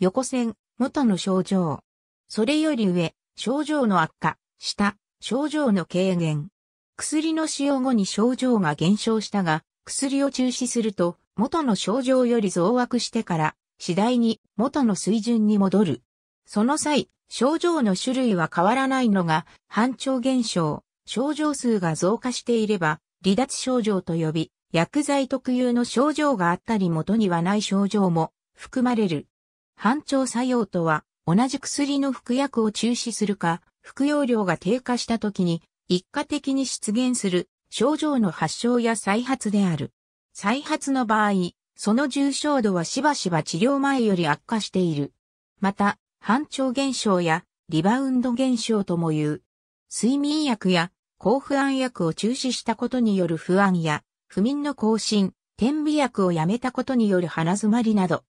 横線、元の症状。それより上、症状の悪化、下、症状の軽減。薬の使用後に症状が減少したが、薬を中止すると、元の症状より増悪してから、次第に元の水準に戻る。その際、症状の種類は変わらないのが、反調減少、症状数が増加していれば、離脱症状と呼び、薬剤特有の症状があったり元にはない症状も含まれる。反調作用とは、同じ薬の服薬を中止するか、服用量が低下した時に、一過的に出現する症状の発症や再発である。再発の場合、その重症度はしばしば治療前より悪化している。また、反調現象やリバウンド現象とも言う。睡眠薬や抗不安薬を中止したことによる不安や、不眠の更新、点鼻薬をやめたことによる鼻詰まりなど、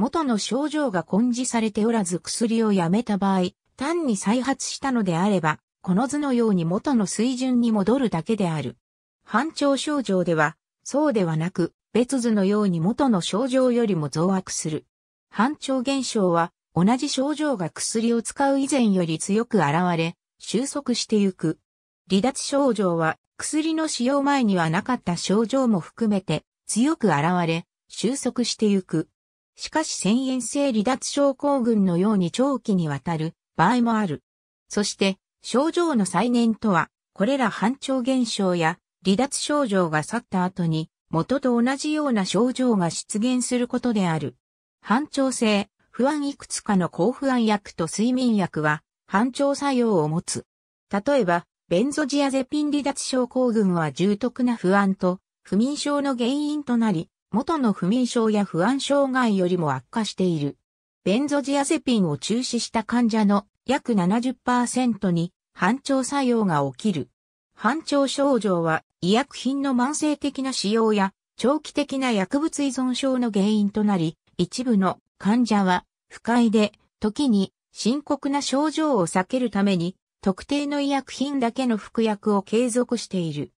元の症状が根治されておらず薬をやめた場合、単に再発したのであれば、この図のように元の水準に戻るだけである。反調症状では、そうではなく、別図のように元の症状よりも増悪する。反調現象は、同じ症状が薬を使う以前より強く現れ、収束してゆく。離脱症状は、薬の使用前にはなかった症状も含めて、強く現れ、収束してゆく。しかし遷延性離脱症候群のように長期にわたる場合もある。そして、症状の再燃とは、これら反調現象や離脱症状が去った後に、元と同じような症状が出現することである。反調性、不安いくつかの抗不安薬と睡眠薬は、反調作用を持つ。例えば、ベンゾジアゼピン離脱症候群は重篤な不安と不眠症の原因となり、元の不眠症や不安障害よりも悪化している。ベンゾジアゼピンを中止した患者の約70%に反調作用が起きる。反調症状は医薬品の慢性的な使用や長期的な薬物依存症の原因となり、一部の患者は不快で時に深刻な症状を避けるために特定の医薬品だけの服薬を継続している。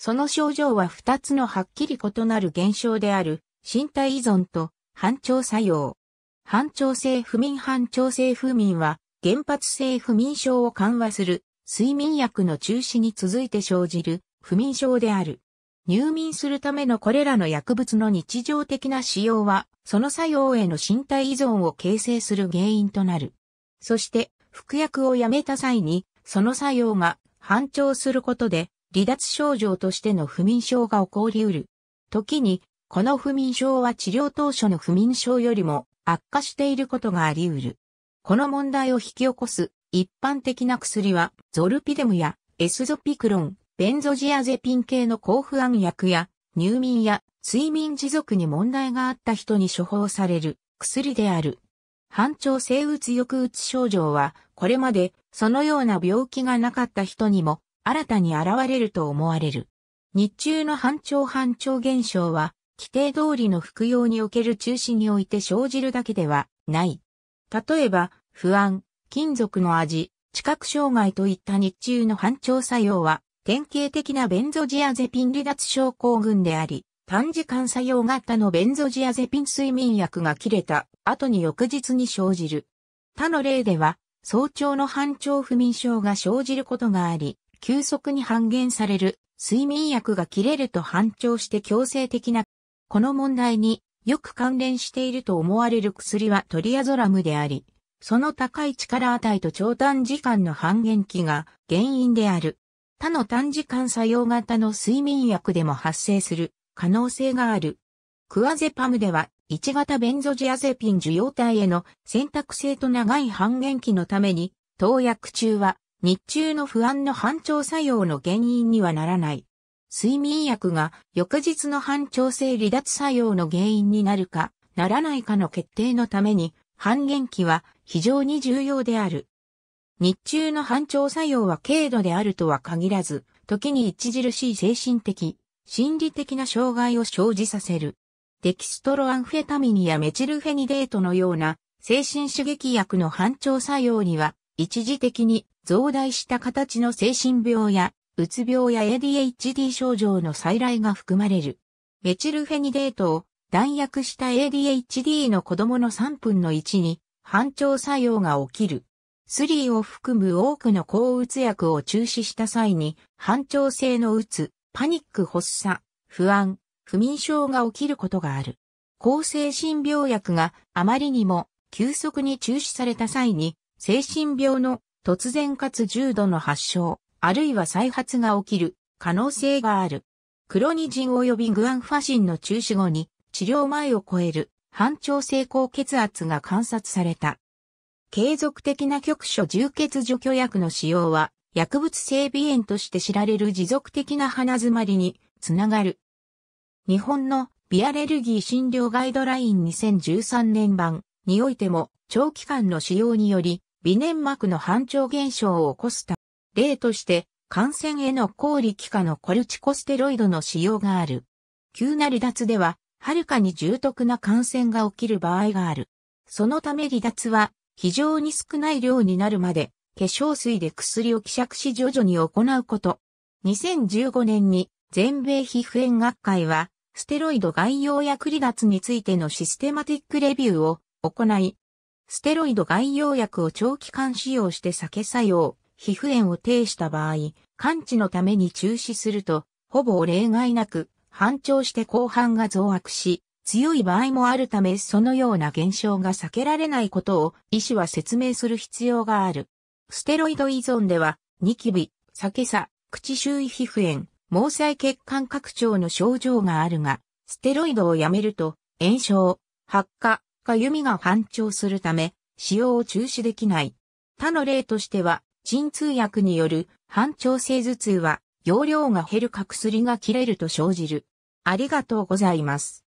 その症状は二つのはっきり異なる現象である、身体依存と反調作用。反調性不眠反調性不眠は、原発性不眠症を緩和する、睡眠薬の中止に続いて生じる、不眠症である。入眠するためのこれらの薬物の日常的な使用は、その作用への身体依存を形成する原因となる。そして、服薬をやめた際に、その作用が反調することで、離脱症状としての不眠症が起こりうる。時に、この不眠症は治療当初の不眠症よりも悪化していることがあり得る。この問題を引き起こす一般的な薬は、ゾルピデムやエスゾピクロン、ベンゾジアゼピン系の抗不安薬や、入眠や睡眠持続に問題があった人に処方される薬である。反調性うつ抑うつ症状は、これまでそのような病気がなかった人にも新たに現れると思われる。日中の半潮半潮現象は、規定通りの服用における中止において生じるだけではない。例えば、不安、金属の味、知覚障害といった日中の半調作用は、典型的なベンゾジアゼピン離脱症候群であり、短時間作用型のベンゾジアゼピン睡眠薬が切れた後に翌日に生じる。他の例では、早朝の半調不眠症が生じることがあり、急速に半減される睡眠薬が切れると反調して強制的な、この問題によく関連していると思われる薬はトリアゾラムであり、その高い力値と長短時間の半減期が原因である。他の短時間作用型の睡眠薬でも発生する可能性がある。クアゼパムでは1型ベンゾジアゼピン受容体への選択性と長い半減期のために投薬中は日中の不安の反調作用の原因にはならない。睡眠薬が翌日の反調整離脱作用の原因になるか、ならないかの決定のために、半減期は非常に重要である。日中の反調作用は軽度であるとは限らず、時に著しい精神的、心理的な障害を生じさせる。デキストロアンフェタミニやメチルフェニデートのような精神刺激薬の反調作用には一時的に増大した形の精神病や、うつ病や ADHD 症状の再来が含まれる。メチルフェニデートを弾薬した ADHD の子供の3分の1に反調作用が起きる。スリーを含む多くの抗うつ薬を中止した際に反調性のうつ、パニック発作、不安、不眠症が起きることがある。抗精神病薬があまりにも急速に中止された際に精神病の突然かつ重度の発症、あるいは再発が起きる可能性がある。クロニジン及びグアンファシンの中止後に治療前を超える半調性高血圧が観察された。継続的な局所充血除去薬の使用は薬物性鼻炎として知られる持続的な鼻詰まりにつながる。日本のビアレルギー診療ガイドライン2013年版においても長期間の使用により微粘膜の反調現象を起こすため、例として、感染への抗力化のコルチコステロイドの使用がある。急な離脱では、はるかに重篤な感染が起きる場合がある。そのため離脱は、非常に少ない量になるまで、化粧水で薬を希釈し徐々に行うこと。2015年に全米皮膚炎学会は、ステロイド外用薬離脱についてのシステマティックレビューを行い、ステロイド外用薬を長期間使用して酒作用、皮膚炎を呈した場合、完治のために中止すると、ほぼ例外なく、反調して後半が増悪し、強い場合もあるためそのような現象が避けられないことを医師は説明する必要がある。ステロイド依存では、ニキビ、酒さ、口周囲皮膚炎、毛細血管拡張の症状があるが、ステロイドをやめると、炎症、発火、果弓が反調するため、使用を中止できない。他の例としては、鎮痛薬による反調整頭痛は、容量が減るか薬が切れると生じる。ありがとうございます。